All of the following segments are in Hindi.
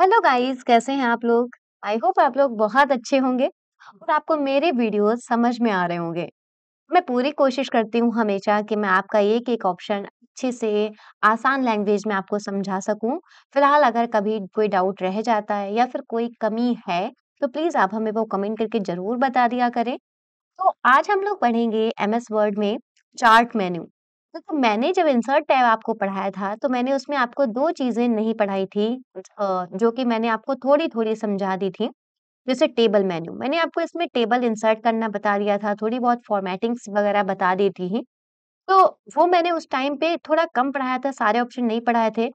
हेलो गाइस कैसे हैं आप लोग आई होप आप लोग बहुत अच्छे होंगे और आपको मेरे वीडियोस समझ में आ रहे होंगे मैं पूरी कोशिश करती हूँ हमेशा कि मैं आपका एक एक ऑप्शन अच्छे से आसान लैंग्वेज में आपको समझा सकूँ फिलहाल अगर कभी कोई डाउट रह जाता है या फिर कोई कमी है तो प्लीज़ आप हमें वो कमेंट करके ज़रूर बता दिया करें तो आज हम लोग पढ़ेंगे एम एस वर्ड में चार्ट मेन्यू तो तो मैंने जब इंसर्ट टैब आपको पढ़ाया था, तो मैंने उसमें आपको दो चीज़ें नहीं पढ़ाई थी जो कि मैंने आपको थोड़ी-थोड़ी समझा दी थी। जैसे टेबल मेन्यू मैंने आपको इसमें टेबल इंसर्ट करना बता दिया था, थोड़ी बहुत फ़ॉर्मेटिंग्स वगैरह बता दी थी। तो वो मैंने उस टाइम पे थोड़ा कम पढ़ाया था, सारे ऑप्शन नहीं पढ़ाए थे।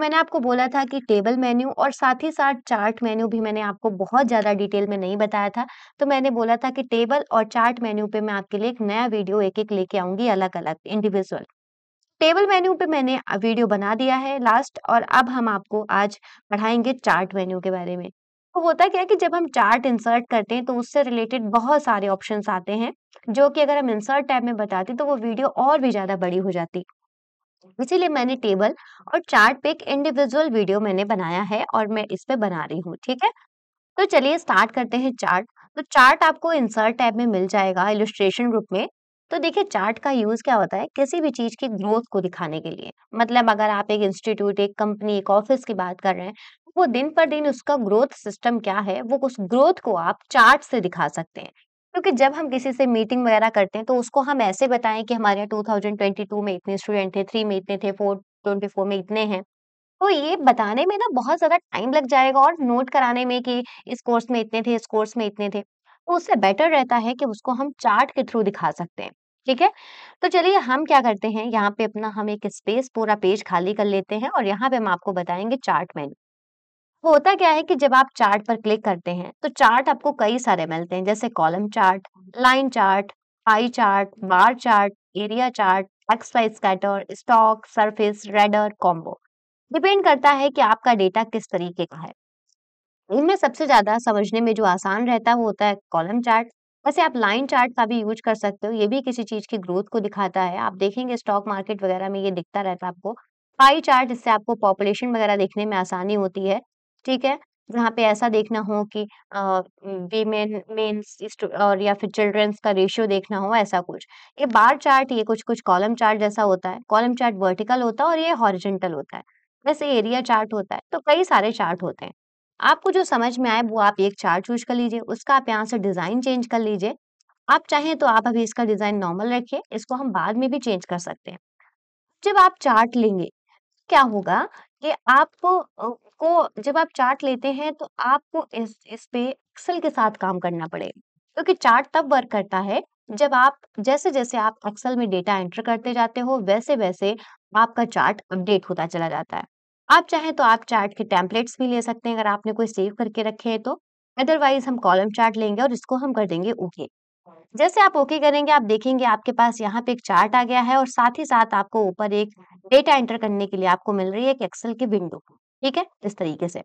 मैंने आपको बोला था कि टेबल मेन्यू और साथ ही साथ चार्ट मेन्यू भी मैंने आपको बहुत ज़्यादा डिटेल में नहीं बताया था। तो मैंने बोला था कि टेबल और चार्ट मेन्यू पे मैं आपके लिए एक नया वीडियो एक-एक लेके आऊंगी अलग-अलग, इंडिविजुअल। टेबल मेन्यू पे मैंने वीडियो बना दिया है लास्ट और अब हम आपको आज पढ़ाएंगे चार्ट मेन्यू के बारे में। तो होता क्या है कि जब हम चार्ट इंसर्ट करते हैं तो उससे रिलेटेड बहुत सारे ऑप्शंस आते हैं जो कि अगर हम इंसर्ट टैब में बताते तो वो वीडियो और भी ज़्यादा बड़ी हो जाती इसीलिए मैंने टेबल और चार्ट पे एक इंडिविजुअल वीडियो मैंने बनाया है और मैं इस पे बना रही हूँ ठीक है तो चलिए स्टार्ट करते हैं चार्ट तो चार्ट आपको इंसर्ट टैब में मिल जाएगा इलुस्ट्रेशन ग्रुप में तो देखिए चार्ट का यूज क्या होता है किसी भी चीज की ग्रोथ को दिखाने के लिए मतलब अगर आप एक इंस्टीट्यूट एक कंपनी एक ऑफिस की बात कर रहे हैं वो दिन पर दिन उसका ग्रोथ सिस्टम क्या है वो उस ग्रोथ को आप चार्ट से दिखा सकते हैं क्योंकि जब हम किसी से मीटिंग वगैरह करते हैं तो उसको हम ऐसे बताएं कि हमारे यहाँ टू में इतने स्टूडेंट थे थ्री में इतने थे फोर ट्वेंटी में इतने हैं तो ये बताने में ना बहुत ज़्यादा टाइम लग जाएगा और नोट कराने में कि इस कोर्स में इतने थे इस कोर्स में इतने थे तो उससे बेटर रहता है कि उसको हम चार्ट के थ्रू दिखा सकते हैं ठीक है तो चलिए हम क्या करते हैं यहाँ पे अपना हम एक स्पेस पूरा पेज खाली कर लेते हैं और यहाँ पे हम आपको बताएंगे चार्ट मेन्यू होता क्या है कि जब आप चार्ट पर क्लिक करते हैं तो चार्ट आपको कई सारे मिलते हैं जैसे column chart line chart pie chart bar chart area chart X Y scatter stock surface radar combo depend करता है कि आपका डेटा किस तरीके का है इनमें सबसे ज्यादा समझने में जो आसान रहता है वो होता है कॉलम चार्ट वैसे आप लाइन चार्ट का भी यूज कर सकते हो ये भी किसी चीज की ग्रोथ को दिखाता है आप देखेंगे स्टॉक मार्केट वगैरह में ये दिखता रहता है आपको पाई चार्ट इससे आपको पॉपुलेशन वगैरह देखने में आसानी होती है ठीक है जहाँ पे ऐसा देखना हो कि वीमेन मेन्स और या फिर चिल्ड्रंस का रेशियो देखना हो ऐसा कुछ ये बार चार्ट ये कुछ कुछ कॉलम चार्ट जैसा होता है कॉलम चार्ट वर्टिकल होता है और ये हॉरिजेंटल होता है वैसे एरिया चार्ट होता है तो कई सारे चार्ट होते हैं आपको जो समझ में आए वो आप एक चार्ट चूज कर लीजिए उसका आप यहाँ से डिजाइन चेंज कर लीजिए आप चाहें तो आप अभी इसका डिजाइन नॉर्मल रखिए इसको हम बाद में भी चेंज कर सकते हैं जब आप चार्ट लेंगे क्या होगा कि आप को जब आप चार्ट लेते हैं तो आपको इस इस पे एक्सेल के साथ काम करना पड़ेगा क्योंकि चार्ट तब वर्क करता है जब आप जैसे जैसे आप एक्सेल में डेटा एंटर करते जाते हो वैसे वैसे आपका चार्ट अपडेट होता चला जाता है आप चाहें तो आप चार्ट के टेम्पलेट्स भी ले सकते हैं अगर आपने कोई सेव करके रखे हैं तो अदरवाइज हम कॉलम चार्ट लेंगे और इसको हम कर देंगे ओके जैसे आप ओके करेंगे आप देखेंगे आपके पास यहाँ पे एक चार्ट आ गया है और साथ ही साथ आपको ऊपर एक डेटा एंटर करने के लिए आपको मिल रही है एक एक्सेल की विंडो ठीक है इस तरीके से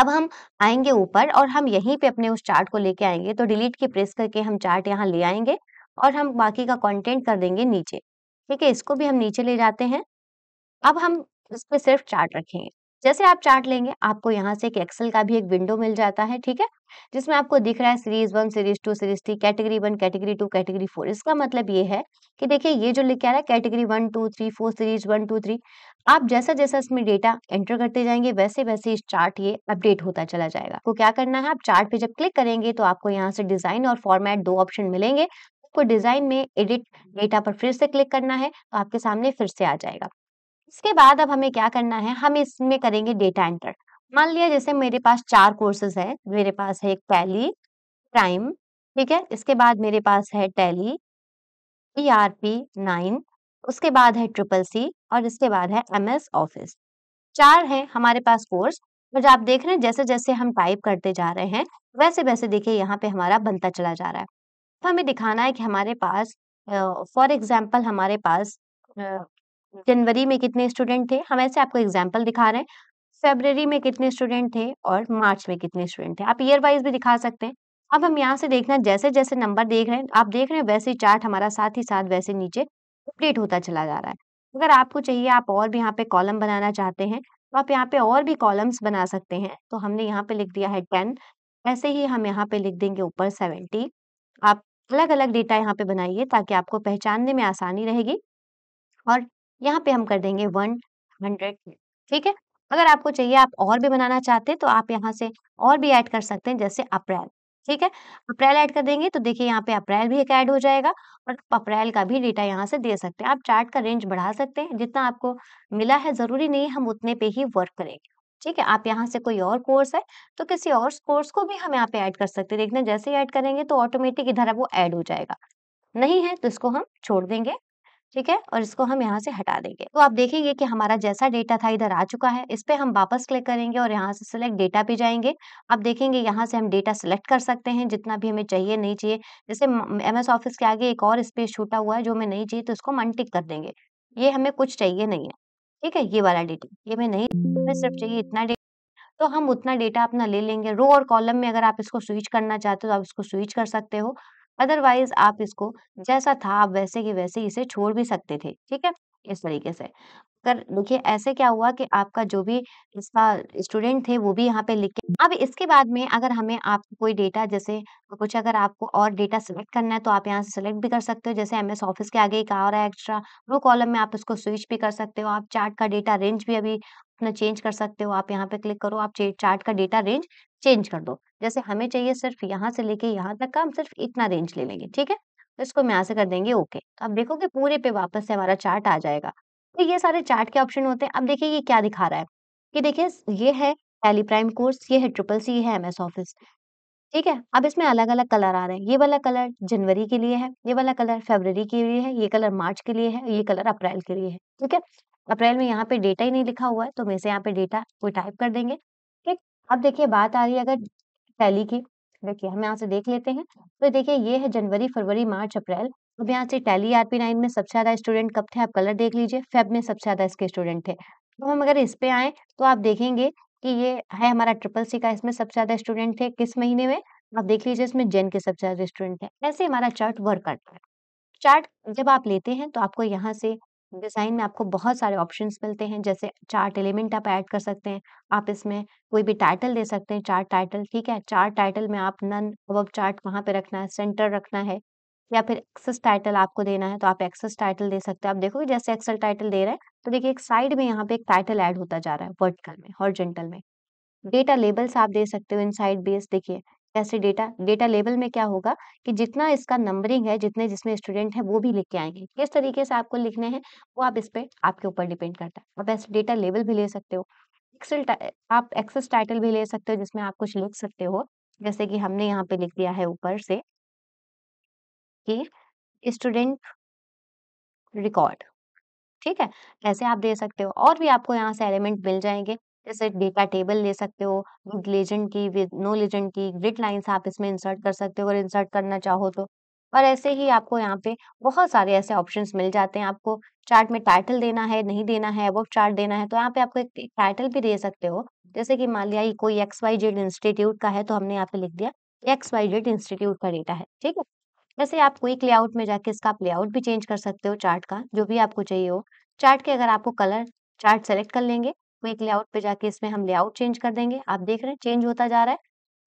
अब हम आएंगे ऊपर और हम यहीं पे अपने उस चार्ट को लेके आएंगे तो डिलीट की प्रेस करके हम चार्ट यहाँ ले आएंगे और हम बाकी का कंटेंट कर देंगे नीचे ठीक है इसको भी हम नीचे ले जाते हैं अब हम इस पर सिर्फ चार्ट रखेंगे जैसे आप चार्ट लेंगे आपको यहाँ से एक एक्सेल का भी एक विंडो मिल जाता है ठीक है जिसमें आपको दिख रहा है series one series two series three category one category two category four इसका मतलब ये है कि देखिए ये जो लिख आ रहा है category one two three four series one two three आप जैसा जैसा इसमें डेटा एंटर करते जाएंगे वैसे वैसे इस चार्ट ये अपडेट होता चला जाएगा आपको क्या करना है आप चार्ट पे जब क्लिक करेंगे तो आपको यहाँ से डिजाइन और फॉर्मेट दो ऑप्शन मिलेंगे आपको डिजाइन में एडिट डेटा पर फिर से क्लिक करना है तो आपके सामने फिर से आ जाएगा इसके बाद अब हमें क्या करना है हम इसमें करेंगे डेटा एंटर मान लिया जैसे मेरे पास चार कोर्सेज है मेरे पास है एक टैली प्राइम ठीक है इसके बाद मेरे पास है Tally E R P nine उसके बाद है ट्रिपल सी और इसके बाद है एम एस ऑफिस चार है हमारे पास कोर्स और आप देख रहे हैं जैसे जैसे हम टाइप करते जा रहे हैं वैसे वैसे देखिए यहाँ पे हमारा बनता चला जा रहा है तो हमें दिखाना है कि हमारे पास फॉर uh, एग्जाम्पल हमारे पास जनवरी में कितने स्टूडेंट थे हम ऐसे आपको एग्जाम्पल दिखा रहे हैं फेबररी में कितने स्टूडेंट थे और मार्च में कितने स्टूडेंट थे आप ईयर वाइज भी दिखा सकते हैं अब हम यहाँ से देखना जैसे जैसे नंबर देख रहे हैं आप देख रहे हैं वैसे चार्ट हमारा साथ ही साथ वैसे नीचे अपडेट होता चला जा रहा है अगर आपको चाहिए आप और भी यहाँ पे कॉलम बनाना चाहते हैं तो आप यहाँ पे और भी कॉलम्स बना सकते हैं तो हमने यहाँ पे लिख दिया है टेन ऐसे ही हम यहाँ पे लिख देंगे ऊपर सेवेंटी आप अलग अलग डेटा यहाँ पे बनाइए ताकि आपको पहचानने में आसानी रहेगी और यहाँ पे हम कर देंगे वन हंड्रेड ठीक है अगर आपको चाहिए आप और भी बनाना चाहते हैं तो आप यहाँ से और भी ऐड कर सकते हैं जैसे अप्रैल ठीक है अप्रैल ऐड कर देंगे तो देखिए यहाँ पे अप्रैल भी एक ऐड हो जाएगा और अप्रैल का भी डेटा यहाँ से दे सकते हैं आप चार्ट का रेंज बढ़ा सकते हैं जितना आपको मिला है ज़रूरी नहीं हम उतने पे ही वर्क करेंगे ठीक है आप यहाँ से कोई और कोर्स है तो किसी और कोर्स को भी हम यहाँ पे ऐड कर सकते हैं देखना जैसे ही ऐड करेंगे तो ऑटोमेटिक इधर वो ऐड हो जाएगा नहीं है तो इसको हम छोड़ देंगे ठीक है और इसको हम यहाँ से हटा देंगे तो आप देखेंगे कि हमारा जैसा डेटा था इधर आ चुका है इस पर हम वापस क्लिक करेंगे और यहाँ से सिलेक्ट डेटा पे जाएंगे आप देखेंगे यहाँ से हम डेटा सिलेक्ट कर सकते हैं जितना भी हमें चाहिए नहीं चाहिए जैसे एम एस ऑफिस के आगे एक और स्पेस छूटा हुआ है जो हमें नहीं चाहिए तो इसको मनटिक कर देंगे ये हमें कुछ चाहिए नहीं है ठीक है ये वाला डेटा ये हमें नहीं हमें सिर्फ चाहिए इतना डेटा तो हम उतना डेटा अपना ले लेंगे रो और कॉलम में अगर आप इसको स्विच करना चाहते हो तो आप इसको स्विच कर सकते हो अदरवाइज आप इसको जैसा था आप वैसे के वैसे इसे छोड़ भी सकते थे ठीक है इस तरीके से कर देखिए ऐसे क्या हुआ कि आपका जो भी इसका स्टूडेंट थे वो भी यहाँ पे लिख के अब इसके बाद में अगर हमें आप कोई डेटा जैसे कुछ अगर आपको और डेटा सिलेक्ट करना है तो आप यहाँ से सिलेक्ट भी कर सकते हो जैसे एमएस ऑफिस के आगे एक आ रहा है एक्स्ट्रा वो कॉलम में आप उसको स्विच भी कर सकते हो आप चार्ट का डेटा रेंज भी अभी अपना चेंज कर सकते हो आप यहाँ पे क्लिक करो आप चार्ट का डेटा रेंज चेंज कर दो जैसे हमें चाहिए सिर्फ यहाँ से लेके यहाँ तक का हम सिर्फ इतना रेंज ले लेंगे ठीक है तो इसको हम यहाँ से कर देंगे ओके आप देखोगे पूरे पे वापस से हमारा चार्ट आ जाएगा तो ये सारे चार्ट के ऑप्शन होते हैं अब देखिए ये क्या दिखा रहा है कि देखिए ये है टेली प्राइम कोर्स ये है ट्रिपल सी ये है एमएस ऑफिस ठीक है अब इसमें अलग अलग कलर आ रहे हैं ये वाला कलर जनवरी के लिए है ये वाला कलर फरवरी के लिए है ये कलर मार्च के लिए है ये कलर अप्रैल के लिए है ठीक है अप्रैल में यहाँ पे डेटा ही नहीं लिखा हुआ है तो मैं इसे यहाँ पे डेटा कोई टाइप कर देंगे ठीक अब देखिए बात आ रही है अगर टैली की देखिए हम यहाँ से देख लेते हैं तो देखिए ये है जनवरी फरवरी मार्च अप्रैल अब यहाँ से टैली आरपी नाइन में सबसे ज़्यादा स्टूडेंट कब थे आप कलर देख लीजिए फेब में सबसे ज़्यादा इसके स्टूडेंट थे तो हम अगर इस पे आए तो आप देखेंगे कि ये है हमारा ट्रिपल सी का इसमें सबसे ज़्यादा स्टूडेंट थे किस महीने में आप देख लीजिए इसमें जेन के सबसे ज़्यादा स्टूडेंट थे ऐसे हमारा चार्ट वर्क करता है चार्ट जब आप लेते हैं तो आपको यहाँ से डिज़ाइन में आपको बहुत सारे ऑप्शंस मिलते हैं जैसे चार्ट एलिमेंट आप ऐड कर सकते हैं आप इसमें कोई भी टाइटल दे सकते हैं चार्ट टाइटल ठीक है चार्ट टाइटल में आप नन अब चार्ट वहाँ पे रखना है सेंटर रखना है या फिर एक्सेस टाइटल आपको देना है तो आप एक्सेस टाइटल दे सकते हैं आप देखोगे जैसे एक्सेल टाइटल दे रहे हैं तो देखिए एक साइड में यहाँ पे एक टाइटल ऐड होता जा रहा है वर्टिकल में हॉर्जेंटल में डेटा लेबल्स आप दे सकते हो इन साइड बेस देखिए कैसे डेटा डेटा लेबल में क्या होगा कि जितना इसका नंबरिंग है जितने जिसमें स्टूडेंट है वो भी लिख के आएंगे किस तरीके से आपको लिखने हैं वो आप इस पर आपके ऊपर डिपेंड करता है आप ऐसे डेटा लेबल भी ले सकते हो एक्सेल आप एक्सेस टाइटल भी ले सकते हो जिसमें आप कुछ लिख सकते हो जैसे कि हमने यहाँ पे लिख दिया है ऊपर से कि स्टूडेंट रिकॉर्ड ठीक है ऐसे आप दे सकते हो और भी आपको यहाँ से एलिमेंट मिल जाएंगे जैसे डेटा टेबल ले सकते हो विद लेजेंड की विद नो लेजेंड की ग्रिड लाइंस आप इसमें इंसर्ट कर सकते हो अगर इंसर्ट करना चाहो तो और ऐसे ही आपको यहाँ पे बहुत सारे ऐसे ऑप्शंस मिल जाते हैं आपको चार्ट में टाइटल देना है नहीं देना है वो चार्ट देना है तो यहाँ पे आपको एक टाइटल भी दे सकते हो जैसे कि मान लिया कोई एक्स वाई जेड इंस्टीट्यूट का है तो हमने यहाँ पे लिख दिया एक्स वाई जेड इंस्टीट्यूट का डेटा है ठीक है वैसे आप क्विक लेआउट में जाके इसका आप लेआउट भी चेंज कर सकते हो चार्ट का जो भी आपको चाहिए हो चार्ट के अगर आपको कलर चार्ट सेलेक्ट कर लेंगे क्विक लेआउट पे जाके इसमें हम लेआउट चेंज कर देंगे आप देख रहे हैं चेंज होता जा रहा है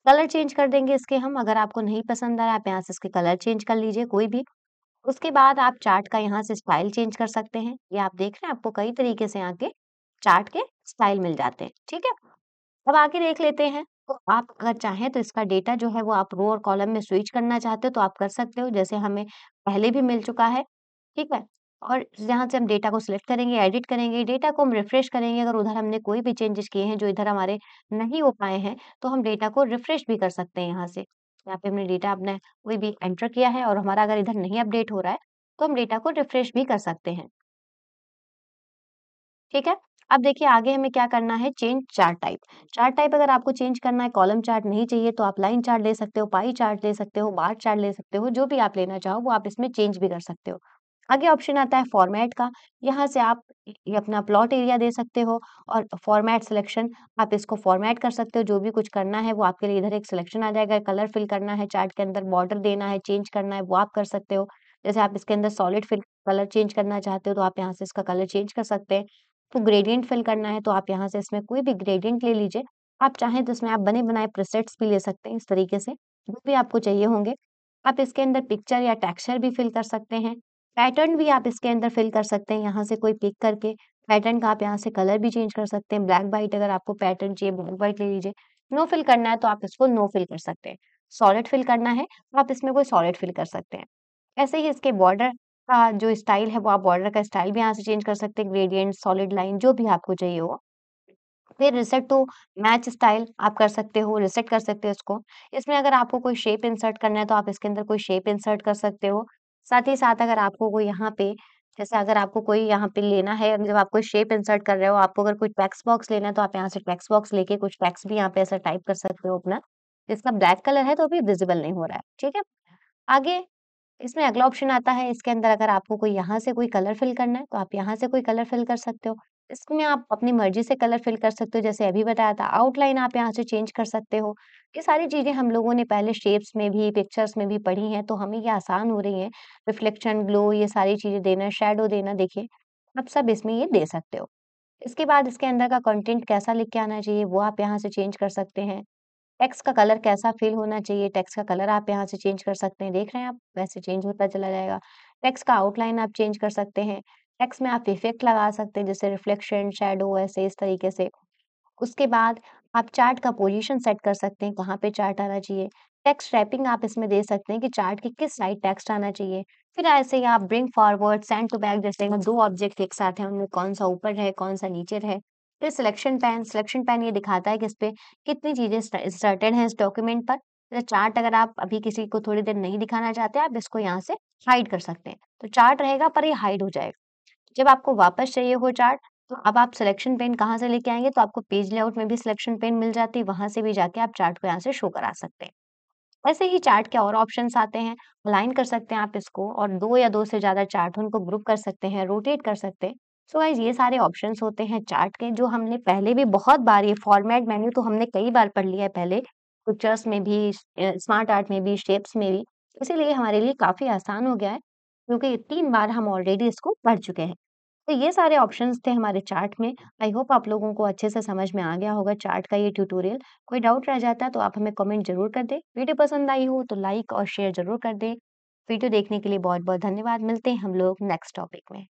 कलर चेंज कर देंगे इसके हम अगर आपको नहीं पसंद आ रहा है आप यहाँ से इसके कलर चेंज कर लीजिए कोई भी उसके बाद आप चार्ट का यहाँ से स्टाइल चेंज कर सकते हैं ये आप देख रहे हैं आपको कई तरीके से यहाँ के चार्ट के स्टाइल मिल जाते हैं ठीक है अब आके देख लेते हैं तो आप अगर चाहें तो इसका डेटा जो है वो आप रो और कॉलम में स्विच करना चाहते हो तो आप कर सकते हो जैसे हमें पहले भी मिल चुका है ठीक है और यहाँ से हम डेटा को सिलेक्ट करेंगे एडिट करेंगे डेटा को हम रिफ्रेश करेंगे अगर उधर हमने कोई भी चेंजेस किए हैं जो इधर हमारे नहीं हो पाए हैं तो हम डेटा को रिफ्रेश भी कर सकते हैं यहाँ से यहाँ पे हमने डेटा अपने कोई भी एंटर किया है और हमारा अगर इधर नहीं अपडेट हो रहा है तो हम डेटा को रिफ्रेश भी कर सकते हैं ठीक है अब देखिए आगे हमें क्या करना है change chart type chart type अगर आपको चेंज करना है कॉलम चार्ट नहीं चाहिए तो आप लाइन चार्ट ले सकते हो पाई चार्ट ले सकते हो बार चार्ट ले सकते हो जो भी आप लेना चाहो वो आप इसमें चेंज भी कर सकते हो आगे ऑप्शन आता है फॉर्मेट का यहाँ से आप ये अपना प्लॉट एरिया दे सकते हो और फॉर्मेट सिलेक्शन आप इसको फॉर्मेट कर सकते हो जो भी कुछ करना है वो आपके लिए इधर एक सिलेक्शन आ जाएगा कलर फिल करना है चार्ट के अंदर बॉर्डर देना है चेंज करना है वो आप कर सकते हो जैसे आप इसके अंदर सॉलिड फिल कलर चेंज करना चाहते हो तो आप यहाँ से इसका कलर चेंज कर सकते हैं तो ग्रेडियंट फिल करना है तो आप यहाँ से इसमें कोई भी ग्रेडियंट ले लीजिए आप चाहें तो इसमें आप बने बनाए प्रिसेट्स भी ले सकते हैं इस तरीके से जो भी आपको चाहिए होंगे आप इसके अंदर पिक्चर या टेक्सचर भी फिल कर सकते हैं पैटर्न भी आप इसके अंदर फिल कर सकते हैं यहाँ से कोई पिक करके पैटर्न का आप यहाँ से कलर भी चेंज कर सकते हैं ब्लैक वाइट अगर आपको पैटर्न चाहिए ब्लैक वाइट ले लीजिए नो फिल करना है तो आप इसको नो फिल कर सकते हैं सॉलिड फिल करना है तो आप इसमें कोई सॉलिड फिल कर सकते हैं ऐसे ही इसके बॉर्डर का जो स्टाइल है वो आप बॉर्डर का स्टाइल भी यहाँ से चेंज कर सकते हैं, ग्रेडियंट सॉलिड लाइन जो भी आपको चाहिए हो। फिर रिसेट टू मैच स्टाइल आप कर सकते हो, रिसेट कर सकते हो इसको। इसमें अगर आपको कोई शेप इंसर्ट करना है तो आप इसके अंदर कोई शेप इंसर्ट कर सकते हो। साथ ही साथ अगर आपको कोई यहाँ पे जैसे अगर आपको कोई यहाँ पे लेना है जब आप कोई शेप इंसर्ट कर रहे हो, आपको अगर कोई टैक्स बॉक्स लेना है तो आप यहाँ से टैक्स बॉक्स लेके कुछ टैक्स भी यहाँ पे ऐसा टाइप कर सकते हो अपना। इसका ब्लैक कलर है तो अभी विज़िबल नहीं हो रहा है, ठीक है? आगे इसमें अगला ऑप्शन आता है इसके अंदर अगर आपको कोई यहाँ से कोई कलर फिल करना है तो आप यहाँ से कोई कलर फिल कर सकते हो इसमें आप अपनी मर्जी से कलर फिल कर सकते हो जैसे अभी बताया था आउटलाइन आप यहाँ से चेंज कर सकते हो ये सारी चीज़ें हम लोगों ने पहले शेप्स में भी पिक्चर्स में भी पढ़ी हैं तो हमें ये आसान हो रही है रिफ्लेक्शन ग्लो ये सारी चीज़ें देना शेडो देना देखिए आप सब इसमें ये दे सकते हो इसके बाद इसके अंदर का कंटेंट कैसा लिख के आना चाहिए वो आप यहाँ से चेंज कर सकते हैं टेक्स का कलर कैसा फील होना चाहिए टेक्स का कलर आप यहाँ से चेंज कर सकते हैं देख रहे हैं आप वैसे चेंज होता चला जाएगा टेक्स का आउटलाइन आप चेंज कर सकते हैं टेक्स में आप इफेक्ट लगा सकते हैं जैसे रिफ्लेक्शन शेडो ऐसे इस तरीके से उसके बाद आप चार्ट का पोजीशन सेट कर सकते हैं कहाँ पे चार्ट आना चाहिए टेक्स्ट रैपिंग आप इसमें दे सकते हैं कि चार्ट की किस साइड टेक्स्ट आना चाहिए फिर ऐसे ही आप bring forward send to back जैसे दो ऑब्जेक्ट एक साथ है उनमें कौन सा ऊपर है कौन सा नीचे रहे फिर सिलेक्शन पैन सिलेक्शन पैन ये दिखाता है कि इस पर कितनी चीज़ें सर्टेड हैं इस डॉक्यूमेंट पर तो चार्ट अगर आप अभी किसी को थोड़ी देर नहीं दिखाना चाहते आप इसको यहाँ से हाइड कर सकते हैं तो चार्ट रहेगा पर ये हाइड हो जाएगा जब आपको वापस चाहिए हो चार्ट तो अब आप सिलेक्शन पेन कहाँ से लेके आएंगे तो आपको पेज लेआउट में भी सिलेक्शन पेन मिल जाती है वहां से भी जाके आप चार्ट को यहाँ से शो करा सकते हैं ऐसे ही चार्ट के और ऑप्शन आते हैं अलाइन कर सकते हैं आप इसको और दो या दो से ज़्यादा चार्ट उनको ग्रुप कर सकते हैं रोटेट कर सकते हैं सो तो गाइज ये सारे ऑप्शन होते हैं चार्ट के जो हमने पहले भी बहुत बार ये फॉर्मेट मेन्यू तो हमने कई बार पढ़ लिया है पहले पिक्चर्स में भी स्मार्ट आर्ट में भी शेप्स में भी इसीलिए हमारे लिए काफ़ी आसान हो गया है क्योंकि तीन बार हम ऑलरेडी इसको पढ़ चुके हैं तो ये सारे ऑप्शंस थे हमारे चार्ट में आई होप आप लोगों को अच्छे से समझ में आ गया होगा चार्ट का ये ट्यूटोरियल कोई डाउट रह जाता तो आप हमें कमेंट जरूर कर दें वीडियो पसंद आई हो तो लाइक और शेयर जरूर कर दें वीडियो देखने के लिए बहुत बहुत धन्यवाद मिलते हैं हम लोग नेक्स्ट टॉपिक में